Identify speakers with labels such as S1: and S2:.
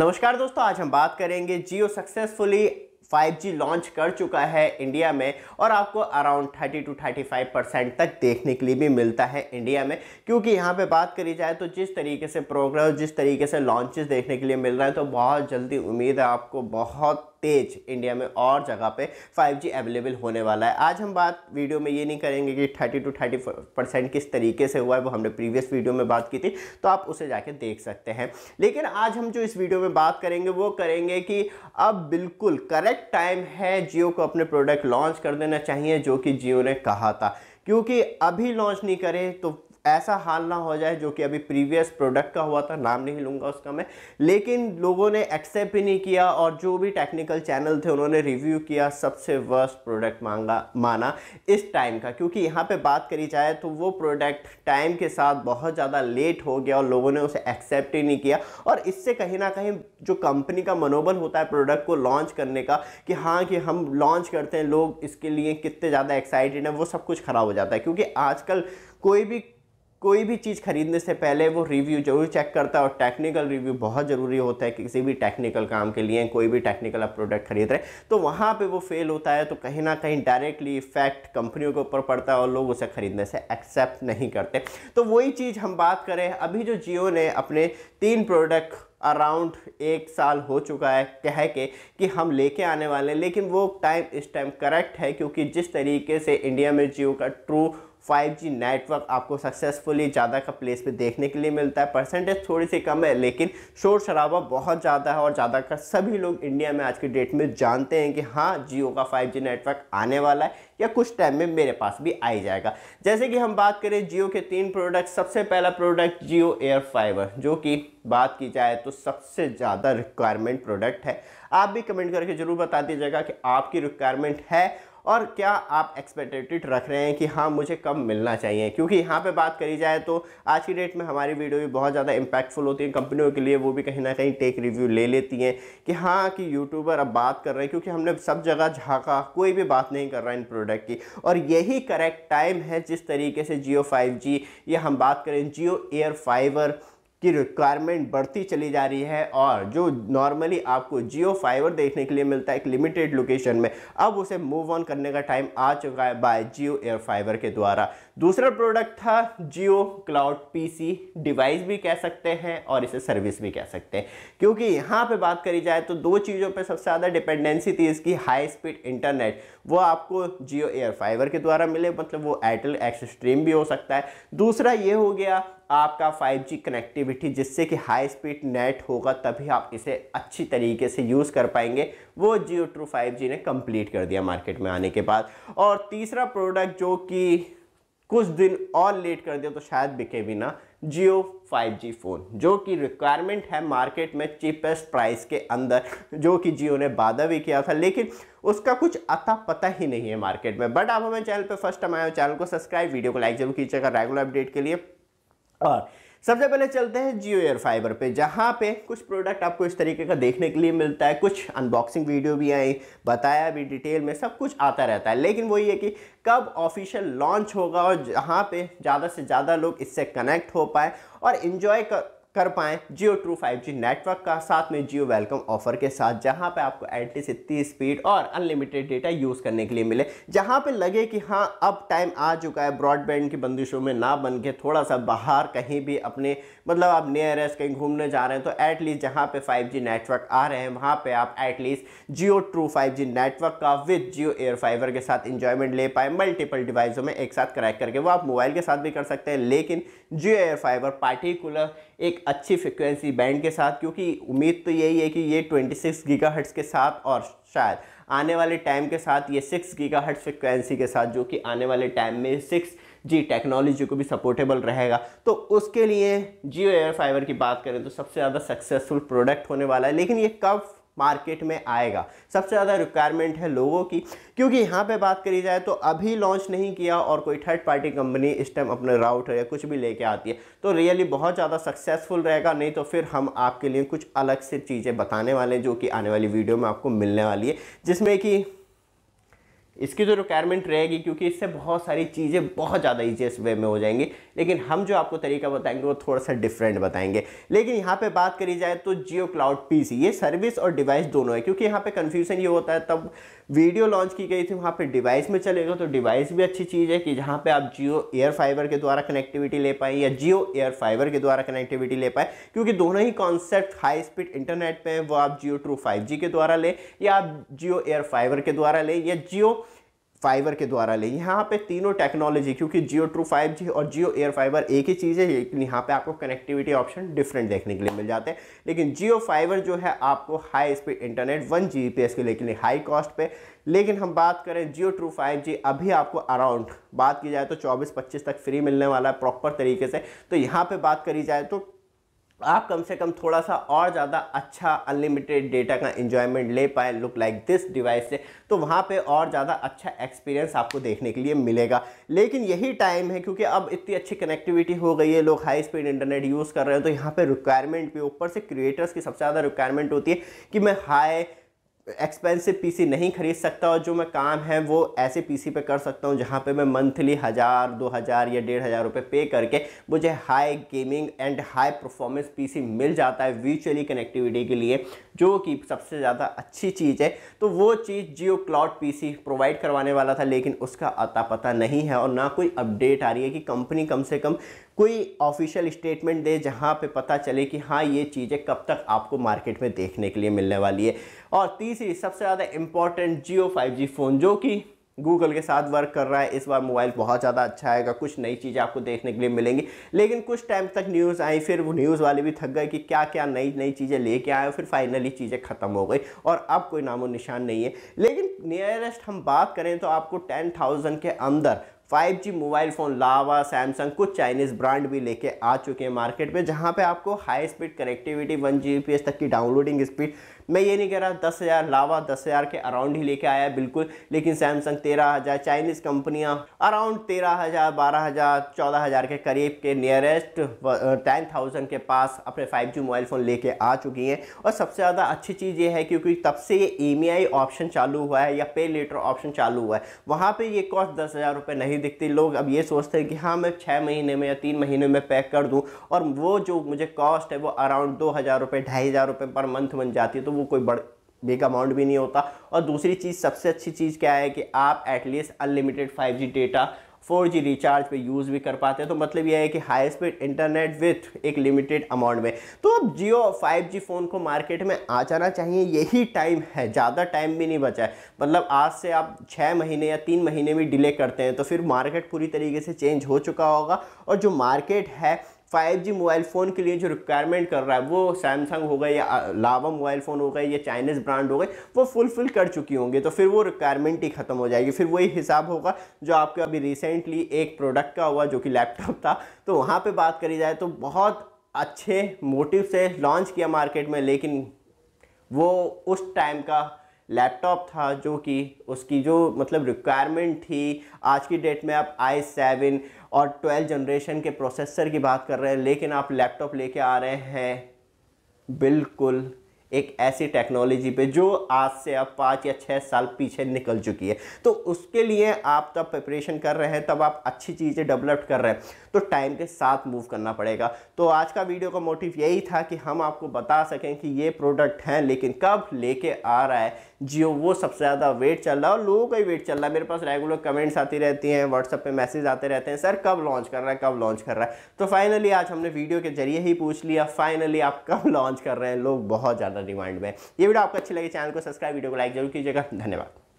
S1: नमस्कार दोस्तों आज हम बात करेंगे जियो सक्सेसफुली 5G लॉन्च कर चुका है इंडिया में और आपको अराउंड 30 टू 35 परसेंट तक देखने के लिए भी मिलता है इंडिया में क्योंकि यहाँ पे बात करी जाए तो जिस तरीके से प्रोग्रेस जिस तरीके से लॉन्चेस देखने के लिए मिल रहा है तो बहुत जल्दी उम्मीद है आपको बहुत तेज इंडिया में और जगह पे 5G अवेलेबल होने वाला है आज हम बात वीडियो में ये नहीं करेंगे कि 30 टू 30 परसेंट किस तरीके से हुआ है वो हमने प्रीवियस वीडियो में बात की थी तो आप उसे जाके देख सकते हैं लेकिन आज हम जो इस वीडियो में बात करेंगे वो करेंगे कि अब बिल्कुल करेक्ट करेक्ट टाइम है जियो को अपने प्रोडक्ट लॉन्च कर देना चाहिए जो कि जियो ने कहा था क्योंकि अभी लॉन्च नहीं करे तो ऐसा हाल ना हो जाए जो कि अभी प्रीवियस प्रोडक्ट का हुआ था नाम नहीं लूँगा उसका मैं लेकिन लोगों ने एक्सेप्ट भी नहीं किया और जो भी टेक्निकल चैनल थे उन्होंने रिव्यू किया सबसे वर्स्ट प्रोडक्ट मांगा माना इस टाइम का क्योंकि यहाँ पर बात करी जाए तो वो प्रोडक्ट टाइम के साथ बहुत ज़्यादा लेट हो गया और लोगों ने उसे एक्सेप्ट ही नहीं किया और इससे कहीं ना कहीं जो कंपनी का मनोबल होता है प्रोडक्ट को लॉन्च करने का कि हाँ कि हम लॉन्च करते हैं लोग इसके लिए कितने ज़्यादा एक्साइटेड हैं वो सब कुछ ख़राब हो जाता है क्योंकि आजकल कोई भी कोई भी चीज़ खरीदने से पहले वो रिव्यू जरूर चेक करता है और टेक्निकल रिव्यू बहुत ज़रूरी होता है किसी भी टेक्निकल काम के लिए कोई भी टेक्निकल आप प्रोडक्ट खरीद रहे तो वहाँ पे वो फेल होता है तो कहीं ना कहीं डायरेक्टली इफेक्ट कंपनियों के ऊपर पड़ता है और लोग उसे ख़रीदने से एक्सेप्ट नहीं करते तो वही चीज़ हम बात करें अभी जो जियो ने अपने तीन प्रोडक्ट अराउंड एक साल हो चुका है कह के कि हम लेके आने वाले हैं लेकिन वो टाइम इस टाइम करेक्ट है क्योंकि जिस तरीके से इंडिया में जियो का ट्रू 5G नेटवर्क आपको सक्सेसफुली ज़्यादा का प्लेस पे देखने के लिए मिलता है परसेंटेज थोड़ी सी कम है लेकिन शोर शराबा बहुत ज़्यादा है और ज़्यादा का सभी लोग इंडिया में आज के डेट में जानते हैं कि हाँ जियो का 5G नेटवर्क आने वाला है या कुछ टाइम में मेरे पास भी आ ही जाएगा जैसे कि हम बात करें जियो के तीन प्रोडक्ट सबसे पहला प्रोडक्ट जियो एयर फाइबर जो कि बात की जाए तो सबसे ज़्यादा रिक्वायरमेंट प्रोडक्ट है आप भी कमेंट करके ज़रूर बता दीजिएगा कि आपकी रिक्वायरमेंट है और क्या आप एक्सपेक्टेड रख रहे हैं कि हाँ मुझे कब मिलना चाहिए क्योंकि यहाँ पे बात करी जाए तो आज की डेट में हमारी वीडियो भी बहुत ज़्यादा इंपैक्टफुल होती है कंपनियों के लिए वो भी कहीं ना कहीं टेक रिव्यू ले लेती हैं कि हाँ कि यूट्यूबर अब बात कर रहे हैं क्योंकि हमने सब जगह झाँका कोई भी बात नहीं कर रहा है इन प्रोडक्ट की और यही करेक्ट टाइम है जिस तरीके से जियो फाइव या हम बात करें जियो एयर फाइवर की रिक्वायरमेंट बढ़ती चली जा रही है और जो नॉर्मली आपको जियो फाइबर देखने के लिए मिलता है एक लिमिटेड लोकेशन में अब उसे मूव ऑन करने का टाइम आ चुका है बाय जियो एयर फाइबर के द्वारा दूसरा प्रोडक्ट था जियो क्लाउड पीसी डिवाइस भी कह सकते हैं और इसे सर्विस भी कह सकते हैं क्योंकि यहाँ पे बात करी जाए तो दो चीज़ों पे सबसे ज़्यादा डिपेंडेंसी थी इसकी हाई स्पीड इंटरनेट वो आपको जियो एयर फाइबर के द्वारा मिले मतलब वो एयरटेल एक्स स्ट्रीम भी हो सकता है दूसरा ये हो गया आपका 5G कनेक्टिविटी जिससे कि हाई स्पीड नेट होगा तभी आप इसे अच्छी तरीके से यूज़ कर पाएंगे वो जियो ट्रू फाइव ने कंप्लीट कर दिया मार्केट में आने के बाद और तीसरा प्रोडक्ट जो कि कुछ दिन और लेट कर दिया तो शायद बिके भी ना जियो 5G फ़ोन जो कि रिक्वायरमेंट है मार्केट में चीपेस्ट प्राइस के अंदर जो कि जियो ने वादा भी किया था लेकिन उसका कुछ अता पता ही नहीं है मार्केट में बट आप हमें चैनल पर फर्स्ट टाइम आए हो चैनल को सब्सक्राइब वीडियो को लाइक जरूर कीजिएगा रेगुलर अपडेट के लिए और सबसे पहले चलते हैं जियो एयर फाइबर पे जहाँ पे कुछ प्रोडक्ट आपको इस तरीके का देखने के लिए मिलता है कुछ अनबॉक्सिंग वीडियो भी आई बताया भी डिटेल में सब कुछ आता रहता है लेकिन वही है कि कब ऑफिशियल लॉन्च होगा और जहाँ पे ज़्यादा से ज़्यादा लोग इससे कनेक्ट हो पाए और इन्जॉय कर कर पाएँ जियो ट्रू जी नेटवर्क का साथ में जियो वेलकम ऑफर के साथ जहाँ पे आपको एंटी इतनी स्पीड और अनलिमिटेड डेटा यूज़ करने के लिए मिले जहाँ पे लगे कि हाँ अब टाइम आ चुका है ब्रॉडबैंड की बंदिशों में ना बन के थोड़ा सा बाहर कहीं भी अपने मतलब आप नियरेस्ट कहीं घूमने जा रहे हैं तो एटलीस्ट जहाँ पर फाइव नेटवर्क आ रहे हैं वहाँ पर आप at least Jio true five network का विद जियो एयर फाइवर के साथ इंजॉयमेंट ले पाए मल्टीपल डिवाइसों में एक साथ कनेक्ट करके वो आप मोबाइल के साथ भी कर सकते हैं लेकिन जियो एयर फाइवर पार्टिकुलर एक अच्छी फ्रिक्वेंसी बैंड के साथ क्योंकि उम्मीद तो यही है कि ये 26 गीगाहर्ट्ज़ के साथ और शायद आने वाले टाइम के साथ ये 6 गीगाहर्ट्ज़ फ्रिक्वेंसी के साथ जो कि आने वाले टाइम में सिक्स जी टेक्नोलॉजी को भी सपोर्टेबल रहेगा तो उसके लिए जियो एयर फाइबर की बात करें तो सबसे ज़्यादा सक्सेसफुल प्रोडक्ट होने वाला है लेकिन ये कब मार्केट में आएगा सबसे ज़्यादा रिक्वायरमेंट है लोगों की क्योंकि यहाँ पे बात करी जाए तो अभी लॉन्च नहीं किया और कोई थर्ड पार्टी कंपनी इस टाइम अपने राउटर या कुछ भी लेके आती है तो रियली बहुत ज़्यादा सक्सेसफुल रहेगा नहीं तो फिर हम आपके लिए कुछ अलग से चीज़ें बताने वाले हैं जो कि आने वाली वीडियो में आपको मिलने वाली है जिसमें कि इसकी जो तो रिक्वायरमेंट रहेगी क्योंकि इससे बहुत सारी चीज़ें बहुत ज़्यादा ईजीएस्ट वे में हो जाएंगी लेकिन हम जो आपको तरीका बताएंगे वो थोड़ा सा डिफरेंट बताएंगे लेकिन यहाँ पे बात करी जाए तो जियो क्लाउड पीसी ये सर्विस और डिवाइस दोनों है क्योंकि यहाँ पे कन्फ्यूज़न ये होता है तब वीडियो लॉन्च की गई थी वहाँ पे डिवाइस में चलेगा तो डिवाइस भी अच्छी चीज़ है कि जहाँ पे आप जियो एयर फाइबर के द्वारा कनेक्टिविटी ले पाएँ या जियो एयर फाइबर के द्वारा कनेक्टिविटी ले पाए क्योंकि दोनों ही कॉन्सेप्ट हाई स्पीड इंटरनेट पे है वो आप जियो ट्रू फाइव के द्वारा लें या आप जियो एयर फाइबर के द्वारा लें या जियो फाइबर के द्वारा ले यहाँ पे तीनों टेक्नोलॉजी क्योंकि जियो ट्रू फाइव जी और जियो एयर फाइबर एक ही चीज़ है लेकिन यहाँ पे आपको कनेक्टिविटी ऑप्शन डिफरेंट देखने के लिए मिल जाते हैं लेकिन जियो फाइबर जो है आपको high speed internet one G के लेकिन हाई कॉस्ट पे लेकिन हम बात करें जियो ट्रू फाइव जी अभी आपको अराउंड बात की जाए तो चौबीस पच्चीस तक फ्री मिलने वाला है प्रॉपर तरीके से तो यहाँ पर बात करी जाए तो आप कम से कम थोड़ा सा और ज़्यादा अच्छा अनलिमिटेड डेटा का इन्जॉयमेंट ले पाए लुक लाइक दिस डिवाइस से तो वहाँ पे और ज़्यादा अच्छा एक्सपीरियंस आपको देखने के लिए मिलेगा लेकिन यही टाइम है क्योंकि अब इतनी अच्छी कनेक्टिविटी हो गई है लोग हाई स्पीड इंटरनेट यूज़ कर रहे हैं तो यहाँ पर रिक्वायरमेंट भी ऊपर से क्रिएटर्स की सबसे ज़्यादा रिक्वायरमेंट होती है कि मैं हाई एक्सपेंसिव पीसी नहीं खरीद सकता और जो मैं काम है वो ऐसे पीसी पे कर सकता हूँ जहाँ पे मैं मंथली हज़ार दो हज़ार या डेढ़ हज़ार रुपये पे करके मुझे high gaming and high performance PC मिल जाता है वीचुअली कनेक्टिविटी के लिए जो कि सबसे ज़्यादा अच्छी चीज़ है तो वो चीज़ जियो क्लाउड पी प्रोवाइड करवाने वाला था लेकिन उसका अता पता नहीं है और ना कोई अपडेट आ रही है कि कंपनी कम से कम कोई ऑफिशियल स्टेटमेंट दे जहाँ पे पता चले कि हाँ ये चीज़ें कब तक आपको मार्केट में देखने के लिए मिलने वाली है और तीसरी सबसे ज़्यादा इम्पॉर्टेंट जियो फाइव फ़ोन जो कि गूगल के साथ वर्क कर रहा है इस बार मोबाइल बहुत ज़्यादा अच्छा आएगा कुछ नई चीज़ें आपको देखने के लिए मिलेंगी लेकिन कुछ टाइम तक न्यूज़ आई फिर वो न्यूज़ वाले भी थक गए कि क्या क्या नई नई चीज़ें लेके आए फिर फाइनली चीज़ें ख़त्म हो गई और अब कोई नामो निशान नहीं है लेकिन नियरेस्ट हम बात करें तो आपको टेन थाउजेंड के अंदर 5G mobile phone Lava Samsung कुछ चाइनीज़ ब्रांड भी लेके आ चुके हैं मार्केट में जहाँ पे आपको हाई स्पीड कनेक्टिविटी 1 Gbps तक की डाउनलोडिंग स्पीड मैं ये नहीं कह रहा दस हज़ार लावा दस हज़ार के अराउंड ही लेके आया है बिल्कुल लेकिन सैमसंग तेरह हज़ार चाइनीज़ कंपनियाँ अराउंड तेरह हज़ार बारह हज़ार चौदह हज़ार के करीब के नियरेस्ट टेन थाउजेंड के पास अपने फाइव जी मोबाइल फ़ोन लेके आ चुकी हैं और सबसे ज़्यादा अच्छी चीज़ ये है क्योंकि तब से ये ई e ऑप्शन चालू हुआ है या पे लेटर ऑप्शन चालू हुआ है वहाँ पर ये कॉस्ट दस हज़ार रुपये नहीं देखते लोग अब ये सोचते हैं कि हाँ मैं छः महीने में या तीन महीने में पैक कर दूँ और वो जो मुझे कॉस्ट है वो अराउंड दो हज़ार रुपये ढाई हज़ार रुपये पर मंथ बन जाती है तो वो कोई बड़ बिग अमाउंट भी नहीं होता और दूसरी चीज़ सबसे अच्छी चीज़ क्या है कि आप at least unlimited five data four G recharge पे यूज़ भी कर पाते हैं तो मतलब यह है कि हाई स्पीड इंटरनेट विथ एक लिमिटेड अमाउंट में तो अब जियो फाइव जी फ़ोन को मार्केट में आ जाना चाहिए यही टाइम है ज़्यादा टाइम भी नहीं बचा है मतलब आज से आप छः महीने या तीन महीने भी डिले करते हैं तो फिर मार्केट पूरी तरीके से चेंज हो चुका होगा और जो मार्केट है 5G मोबाइल फ़ोन के लिए जो रिक्वायरमेंट कर रहा है वो सैमसंग हो गए या लावा मोबाइल फ़ोन हो गए या चाइनीज़ ब्रांड हो गए वो फुलफिल कर चुकी होंगी तो फिर वो रिक्वायरमेंट ही ख़त्म हो जाएगी फिर वही हिसाब होगा जो आपके अभी रिसेंटली एक प्रोडक्ट का हुआ जो कि लैपटॉप था तो वहाँ पर बात करी जाए तो बहुत अच्छे मोटिव से लॉन्च किया मार्केट में लेकिन वो उस टाइम का लैपटॉप था जो कि उसकी जो मतलब रिक्वायरमेंट थी आज की डेट में आप आई सेवन और ट्वेल्व जनरेशन के प्रोसेसर की बात कर रहे हैं लेकिन आप लैपटॉप लेके आ रहे हैं बिल्कुल एक ऐसी टेक्नोलॉजी पे जो आज से अब पाँच या छः साल पीछे निकल चुकी है तो उसके लिए आप तब प्रिपरेशन कर रहे हैं तब आप अच्छी चीज़ें डेवलप कर रहे हैं तो टाइम के साथ मूव करना पड़ेगा तो आज का वीडियो का मोटिव यही था कि हम आपको बता सकें कि ये प्रोडक्ट हैं लेकिन कब लेके आ रहा है जियो वो सबसे ज़्यादा वेट चल रहा है और लोगों का ही वेट चल रहा है मेरे पास रेगुलर कमेंट्स आती रहती हैं व्हाट्सअप पे मैसेज आते रहते हैं सर कब लॉन्च कर रहा है कब लॉन्च कर रहा है तो फाइनली आज हमने वीडियो के जरिए ही पूछ लिया फाइनली आप कब लॉन्च कर रहे हैं लोग बहुत ज़्यादा डिमांड में ये वीडियो आपको अच्छी लगी चैनल को सब्सक्राइब वीडियो को लाइक जरूर कीजिएगा धन्यवाद